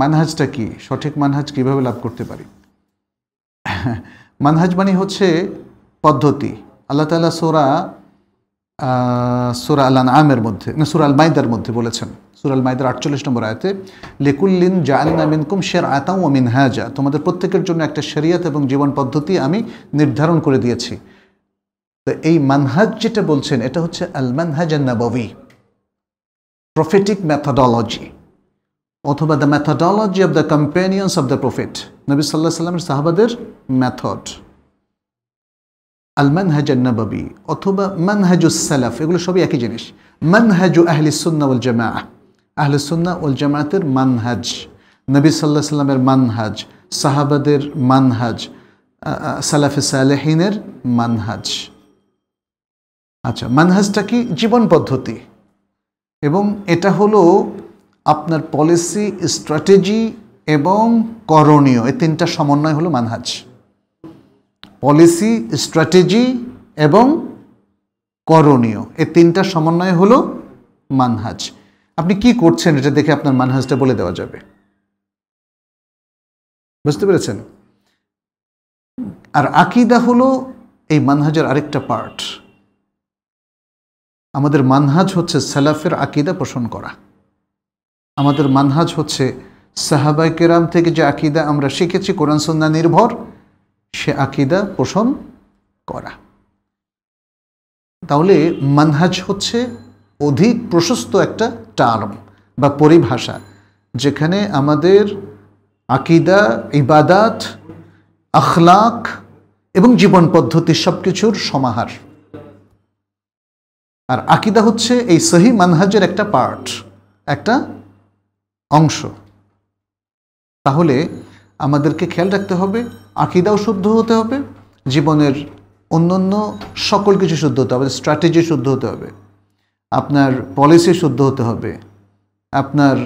মানহাজটা কি সঠিক মানহাজ কিভাবে লাভ করতে পারি মানহাজ মানে হচ্ছে পদ্ধতি আল্লাহ তালা সোরা সুরা আল আমের মধ্যে না মানে সুরাল আল মাইদার মধ্যে বলেছেন সুরাল মাইদার আটচল্লিশ নম্বর আয়তে লেকুল্লিন জাআলনা মিনকুম শের আতা ও মিনহাজা তোমাদের প্রত্যেকের জন্য একটা শরিয়ত এবং জীবন পদ্ধতি আমি নির্ধারণ করে দিয়েছি তো এই মানহাজ যেটা বলছেন এটা হচ্ছে আল মানহাজ প্রফেটিক ম্যাথাডলজি অথবা the methodology of the companions of the prophet নবী সাল্লাহ সাল্লামের সাহাবাদের ম্যাথড আল হাজ নবাবি অথবা মানহাজুসালাফ এগুলো সবই একই জিনিস মানহাজু আহলিসুন্না উল জামা আহলিসুন্না উল জামায়াতের মানহাজ নবী সাল্লাহ সাল্লামের মানহাজ সাহাবাদের মানহাজ সালাফে সালেহিনের মানহাজ আচ্ছা মানহাজটা কি জীবন পদ্ধতি এবং এটা হলো আপনার পলিসি স্ট্র্যাটেজি এবং করণীয় এই তিনটা সমন্বয় হলো মানহাজ পলিসি স্ট্র্যাটেজি এবং করণীয় এই তিনটা সমন্বয় হলো মানহাজ আপনি কি করছেন এটা দেখে আপনার মানহাজটা বলে দেওয়া যাবে বুঝতে পেরেছেন আর আকিদা হলো এই মানহাজের আরেকটা পার্ট আমাদের মানহাজ হচ্ছে সালাফের আকিদা পোষণ করা আমাদের মানহাজ হচ্ছে সাহাবাই কেরাম থেকে যে আকিদা আমরা শিখেছি কোরআন সন্না নির্ভর সে আকিদা পোষণ করা তাহলে মানহাজ হচ্ছে অধিক প্রশস্ত একটা টার্ম বা পরিভাষা যেখানে আমাদের আকিদা ইবাদাত আখলাক এবং জীবন পদ্ধতি সব কিছুর সমাহার আর আকিদা হচ্ছে এই সহি মানহাজের একটা পার্ট একটা অংশ তাহলে আমাদেরকে খেয়াল রাখতে হবে আকিদাও শুদ্ধ হতে হবে জীবনের অন্যান্য সকল কিছু শুদ্ধ হতে হবে স্ট্র্যাটেজি শুদ্ধ হতে হবে আপনার পলিসি শুদ্ধ হতে হবে আপনার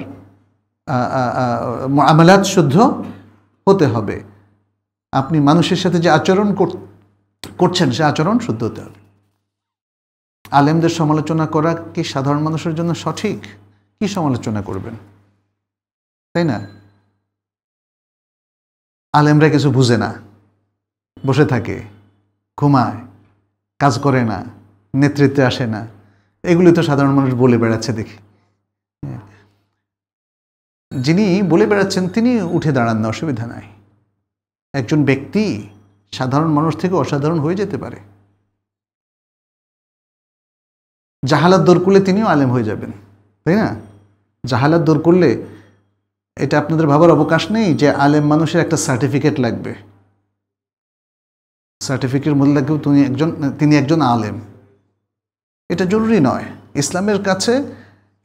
আমেলাত শুদ্ধ হতে হবে আপনি মানুষের সাথে যে আচরণ করছেন সে আচরণ শুদ্ধ হতে হবে আলেমদের সমালোচনা করা কি সাধারণ মানুষের জন্য সঠিক কি সমালোচনা করবেন তাই না আলেমরা কিছু বুঝে না বসে থাকে ঘুমায় কাজ করে না নেতৃত্বে আসে না এগুলি তো সাধারণ মানুষ বলে বেড়াচ্ছে দেখি যিনি বলে বেড়াচ্ছেন তিনি উঠে দাঁড়ান না অসুবিধা নাই একজন ব্যক্তি সাধারণ মানুষ থেকে অসাধারণ হয়ে যেতে পারে জাহালাত দোর করলে তিনিও আলেম হয়ে যাবেন তাই না জাহালাত দোর করলে এটা আপনাদের ভাবার অবকাশ নেই যে আলেম মানুষের একটা সার্টিফিকেট লাগবে সার্টিফিকেট মধ্যে লাগবে তুমি একজন তিনি একজন আলেম এটা জরুরি নয় ইসলামের কাছে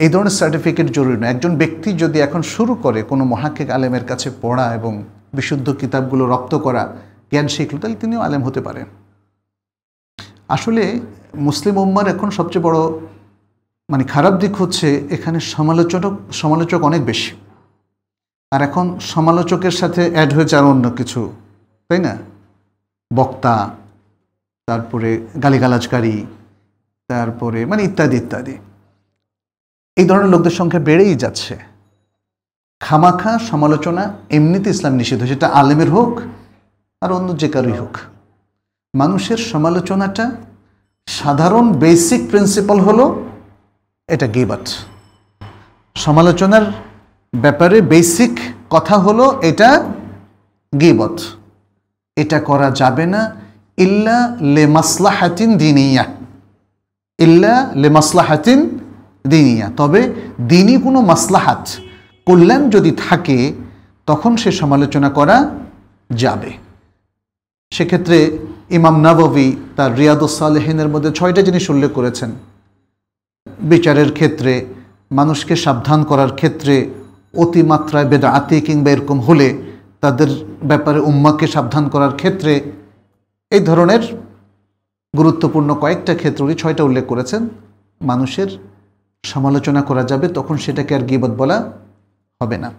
এই ধরনের সার্টিফিকেট জরুরি নয় একজন ব্যক্তি যদি এখন শুরু করে কোনো মহাক্ষিক আলেমের কাছে পড়া এবং বিশুদ্ধ কিতাবগুলো রপ্ত করা জ্ঞান শিখল তাহলে তিনিও আলেম হতে পারেন আসলে মুসলিম উম্মার এখন সবচেয়ে বড় মানে খারাপ দিক হচ্ছে এখানে সমালোচক সমালোচক অনেক বেশি আর এখন সমালোচকের সাথে অ্যাড হয়েছে আর অন্য কিছু তাই না বক্তা তারপরে গালিগালাজকারী তারপরে মানে ইত্যাদি ইত্যাদি এই ধরনের লোকদের সংখ্যা বেড়েই যাচ্ছে খামাখা সমালোচনা এমনিতে ইসলাম নিষিদ্ধ সেটা আলেমের হোক আর অন্য যে কারোই হোক মানুষের সমালোচনাটা সাধারণ বেসিক প্রিন্সিপাল হলো এটা গেবাট সমালোচনার ব্যাপারে বেসিক কথা হলো এটা গিবত এটা করা যাবে না ইল্লা লে মাসলাহাতিন দিনিয়া ইল্লা লে মাসলাহাতিন দিনিয়া তবে দিনই কোনো মাসলাহাত কল্যাণ যদি থাকে তখন সে সমালোচনা করা যাবে সেক্ষেত্রে ইমাম নাবি তার সালেহিনের মধ্যে ছয়টা জিনিস উল্লেখ করেছেন বিচারের ক্ষেত্রে মানুষকে সাবধান করার ক্ষেত্রে অতিমাত্রায় বেদাতি কিংবা এরকম হলে তাদের ব্যাপারে উম্মাকে সাবধান করার ক্ষেত্রে এই ধরনের গুরুত্বপূর্ণ কয়েকটা ক্ষেত্র উনি ছয়টা উল্লেখ করেছেন মানুষের সমালোচনা করা যাবে তখন সেটাকে আর গিবত বলা হবে না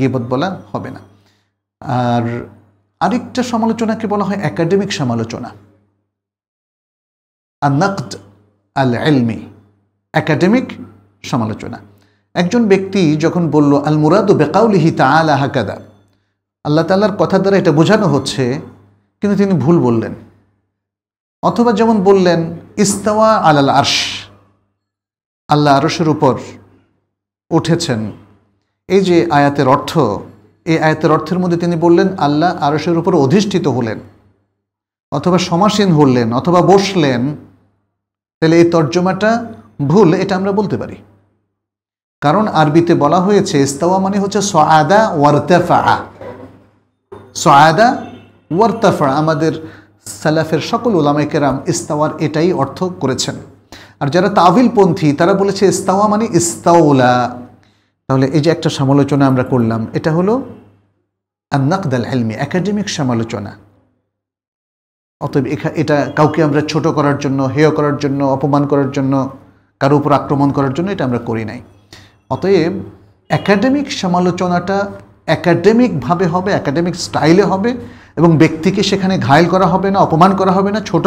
গিবত বলা হবে না আর আরেকটা সমালোচনাকে বলা হয় একাডেমিক সমালোচনা আর নকদ আল এলমি একাডেমিক সমালোচনা একজন ব্যক্তি যখন বলল আল মুরাদু বেকাউলিহি আল আহাকাদা আল্লাহ তাল্লার কথা দ্বারা এটা বোঝানো হচ্ছে কিন্তু তিনি ভুল বললেন অথবা যেমন বললেন ইস্তাওয়া আল আর্শ আল্লাহ আরশের উপর উঠেছেন এই যে আয়াতের অর্থ এই আয়াতের অর্থের মধ্যে তিনি বললেন আল্লাহ আরশের উপর অধিষ্ঠিত হলেন অথবা সমাসীন হলেন অথবা বসলেন তাহলে এই তর্জমাটা ভুল এটা আমরা বলতে পারি কারণ আরবিতে বলা হয়েছে ইস্তাওয়া মানে হচ্ছে সয়াদা ওয়ার্তাফা সয়াদা ওয়ারতাফা আমাদের সালাফের সকল ওলামেকেরাম ইস্তাওয়ার এটাই অর্থ করেছেন আর যারা তাবিলপন্থী তারা বলেছে ইস্তাওয়া মানে ইস্তাউলা তাহলে এই যে একটা সমালোচনা আমরা করলাম এটা হলো আন্নাকদাল হেলমি একাডেমিক সমালোচনা অতএব এটা কাউকে আমরা ছোট করার জন্য হেয় করার জন্য অপমান করার জন্য কারো উপর আক্রমণ করার জন্য এটা আমরা করি নাই অতএব একাডেমিক সমালোচনাটা একাডেমিকভাবে হবে একাডেমিক স্টাইলে হবে এবং ব্যক্তিকে সেখানে ঘায়ল করা হবে না অপমান করা হবে না ছোট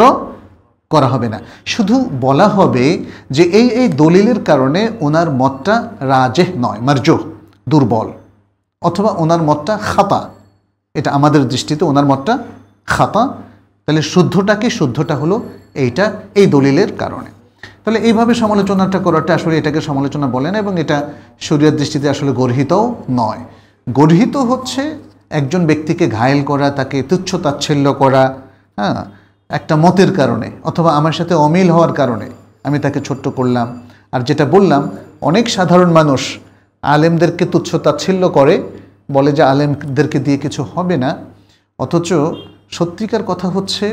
করা হবে না শুধু বলা হবে যে এই এই দলিলের কারণে ওনার মতটা রাজেহ নয় মার্জ দুর্বল অথবা ওনার মতটা খাতা এটা আমাদের দৃষ্টিতে ওনার মতটা খাতা তাহলে শুদ্ধটাকে শুদ্ধটা হলো এইটা এই দলিলের কারণে তাহলে এইভাবে সমালোচনাটা করাটা আসলে এটাকে সমালোচনা বলে না এবং এটা শরীরের দৃষ্টিতে আসলে গর্হিতও নয় গর্হিত হচ্ছে একজন ব্যক্তিকে ঘায়েল করা তাকে তুচ্ছ তাচ্ছিল্য করা হ্যাঁ একটা মতের কারণে অথবা আমার সাথে অমিল হওয়ার কারণে আমি তাকে ছোট্ট করলাম আর যেটা বললাম অনেক সাধারণ মানুষ আলেমদেরকে তুচ্ছ তাচ্ছিল্য করে বলে যে আলেমদেরকে দিয়ে কিছু হবে না অথচ সত্যিকার কথা হচ্ছে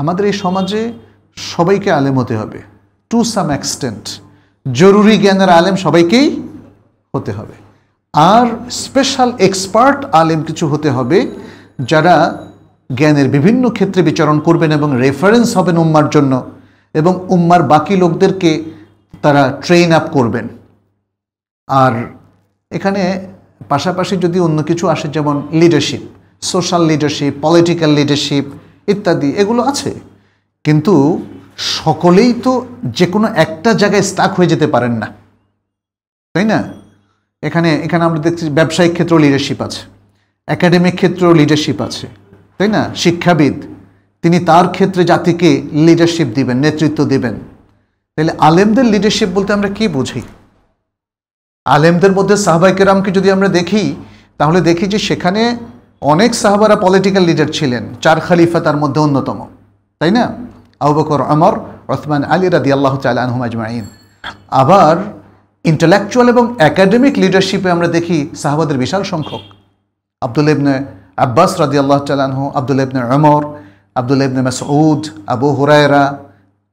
আমাদের এই সমাজে সবাইকে আলেম হতে হবে টু সাম এক্সটেন্ট জরুরি জ্ঞানের আলেম সবাইকেই হতে হবে আর স্পেশাল এক্সপার্ট আলেম কিছু হতে হবে যারা জ্ঞানের বিভিন্ন ক্ষেত্রে বিচরণ করবেন এবং রেফারেন্স হবেন উম্মার জন্য এবং উম্মার বাকি লোকদেরকে তারা ট্রেন আপ করবেন আর এখানে পাশাপাশি যদি অন্য কিছু আসে যেমন leadership social leadership political leadership ইত্যাদি এগুলো আছে কিন্তু সকলেই তো যে কোনো একটা জায়গায় স্টাক হয়ে যেতে পারেন না তাই না এখানে এখানে আমরা দেখছি ব্যবসায়িক ক্ষেত্রেও লিডারশিপ আছে একাডেমিক ক্ষেত্রেও লিডারশিপ আছে তাই না শিক্ষাবিদ তিনি তার ক্ষেত্রে জাতিকে লিডারশিপ দিবেন নেতৃত্ব দিবেন তাহলে আলেমদের লিডারশিপ বলতে আমরা কি বুঝি আলেমদের মধ্যে সাহবাই কেরামকে যদি আমরা দেখি তাহলে দেখি যে সেখানে অনেক সাহাবারা পলিটিক্যাল লিডার ছিলেন চার খালিফা তার মধ্যে অন্যতম তাই না আবু অমর ওসমান আলী রাদি আল্লাহ চালানহুম আজমাইন আবার ইন্টালেকচুয়াল এবং একাডেমিক লিডারশিপে আমরা দেখি সাহাবাদের বিশাল সংখ্যক আব্দুল ইবনে আব্বাস রাদি আল্লাহ চালানহু আব্দুল ইবনে অমর আবদুল্লা ইবনে মাসউদ আবু হুরায়রা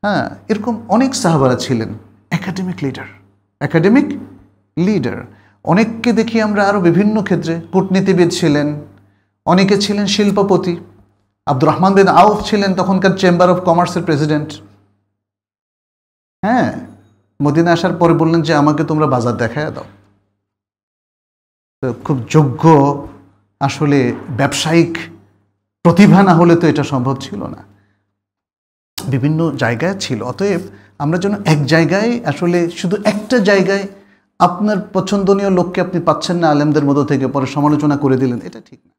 হ্যাঁ এরকম অনেক সাহাবারা ছিলেন একাডেমিক লিডার একাডেমিক লিডার অনেককে দেখি আমরা আরও বিভিন্ন ক্ষেত্রে কূটনীতিবিদ ছিলেন অনেকে ছিলেন শিল্পপতি আব্দুর রহমান বিন আউফ ছিলেন তখনকার চেম্বার অফ কমার্সের প্রেসিডেন্ট হ্যাঁ মদিনা আসার পরে বললেন যে আমাকে তোমরা বাজার দেখায় দাও খুব যোগ্য আসলে ব্যবসায়িক প্রতিভা না হলে তো এটা সম্ভব ছিল না বিভিন্ন জায়গায় ছিল অতএব আমরা যেন এক জায়গায় আসলে শুধু একটা জায়গায় আপনার পছন্দনীয় লোককে আপনি পাচ্ছেন না আলেমদের মতো থেকে পরে সমালোচনা করে দিলেন এটা ঠিক না